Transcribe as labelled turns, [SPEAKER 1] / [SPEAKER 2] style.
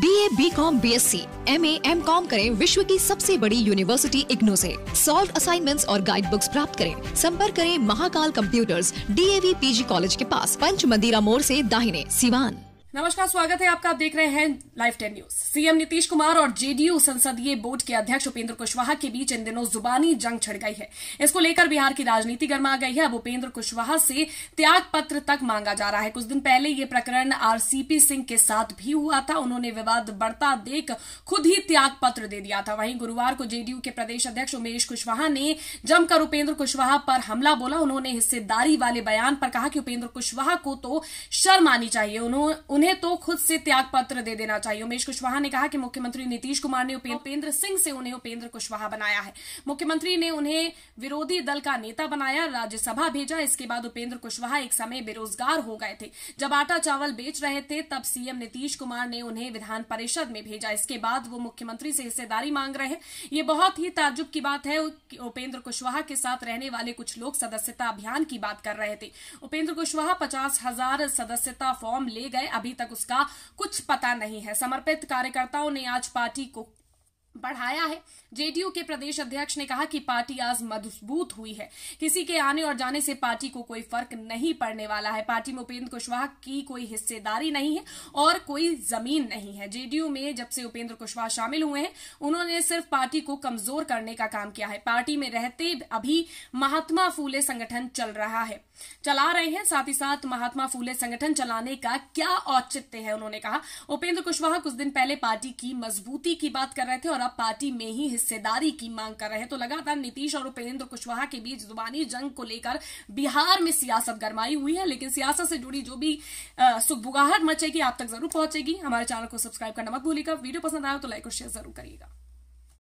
[SPEAKER 1] B A B com B S C M A M com करें विश्व की सबसे बड़ी यूनिवर्सिटी इग्नो से सॉल्व असाइनमेंट्स और गाइड बुक्स प्राप्त करें संपर्क करें Mahakal computers D A V P G college के पास पंच मंदिरा मोड़ ऐसी दाहिने सिवान
[SPEAKER 2] नमस्कार स्वागत है आपका आप देख रहे हैं live ten news CM Nitish Kumar और जेडीयू संसदीय बोर्ड के अध्यक्ष उपेंद्र कुशवाहा के बीच इन दिनों जुबानी जंग छिड़ गई है इसको लेकर बिहार की राजनीति गर्मा गई है अब उपेंद्र कुशवाहा से त्याग पत्र तक मांगा जा रहा है कुछ दिन पहले ये प्रकरण आरसीपी सिंह के साथ भी हुआ था उन्होंने विवाद बढ़ता देख खुद ही त्याग पत्र दे दिया था वहीं गुरुवार को जेडीयू के प्रदेश अध्यक्ष उमेश कुशवाहा ने जमकर उपेंद्र कुशवाहा पर हमला बोला उन्होंने हिस्सेदारी वाले बयान पर कहा कि उपेंद्र कुशवाहा को तो शर्म आनी चाहिए उन्होंने उन्हें तो खुद से त्याग पत्र दे देना चाहिए उमेश कुशवाहा ने कहा कि मुख्यमंत्री नीतीश कुमार ने उपेंद्र सिंह से उन्हें उपेंद्र कुशवाहा बनाया है मुख्यमंत्री ने उन्हें विरोधी दल का नेता बनाया राज्यसभा भेजा इसके बाद उपेंद्र कुशवाहा एक समय बेरोजगार हो गए थे जब आटा चावल बेच रहे थे तब सीएम नीतीश कुमार ने उन्हें विधान परिषद में भेजा इसके बाद वो मुख्यमंत्री से हिस्सेदारी मांग रहे हैं ये बहुत ही ताजुब की बात है उपेंद्र कुशवाहा के साथ रहने वाले कुछ लोग सदस्यता अभियान की बात कर रहे थे उपेंद्र कुशवाहा पचास हजार सदस्यता फॉर्म ले गए अभी तक उसका कुछ पता नहीं है समर्पित कार्यकर्ताओं ने आज पार्टी को बढ़ाया है जेडीयू के प्रदेश अध्यक्ष ने कहा कि पार्टी आज मजबूत हुई है किसी के आने और जाने से पार्टी को कोई फर्क नहीं पड़ने वाला है पार्टी में उपेंद्र कुशवाहा की कोई हिस्सेदारी नहीं है और कोई जमीन नहीं है जेडीयू में जब से उपेंद्र कुशवाहा शामिल हुए हैं उन्होंने सिर्फ पार्टी को कमजोर करने का काम किया है पार्टी में रहते अभी महात्मा फूले संगठन चल रहा है चला रहे हैं साथ ही साथ महात्मा फूले संगठन चलाने का क्या औचित्य है उन्होंने कहा उपेंद्र कुशवाहा कुछ दिन पहले पार्टी की मजबूती की बात कर रहे थे और द्वारा पार्टी में ही हिस्सेदारी की मांग कर रहे हैं तो लगातार नीतीश और उपेंद्र कुशवाहा के बीच जुबानी जंग को लेकर बिहार में सियासत गरमाई हुई है लेकिन सियासत से जुड़ी जो भी सुखबुगाहट मचेगी आप तक जरूर पहुंचेगी हमारे चैनल को सब्सक्राइब करना मत भूलिएगा वीडियो पसंद आया तो लाइक और शेयर जरूर करिएगा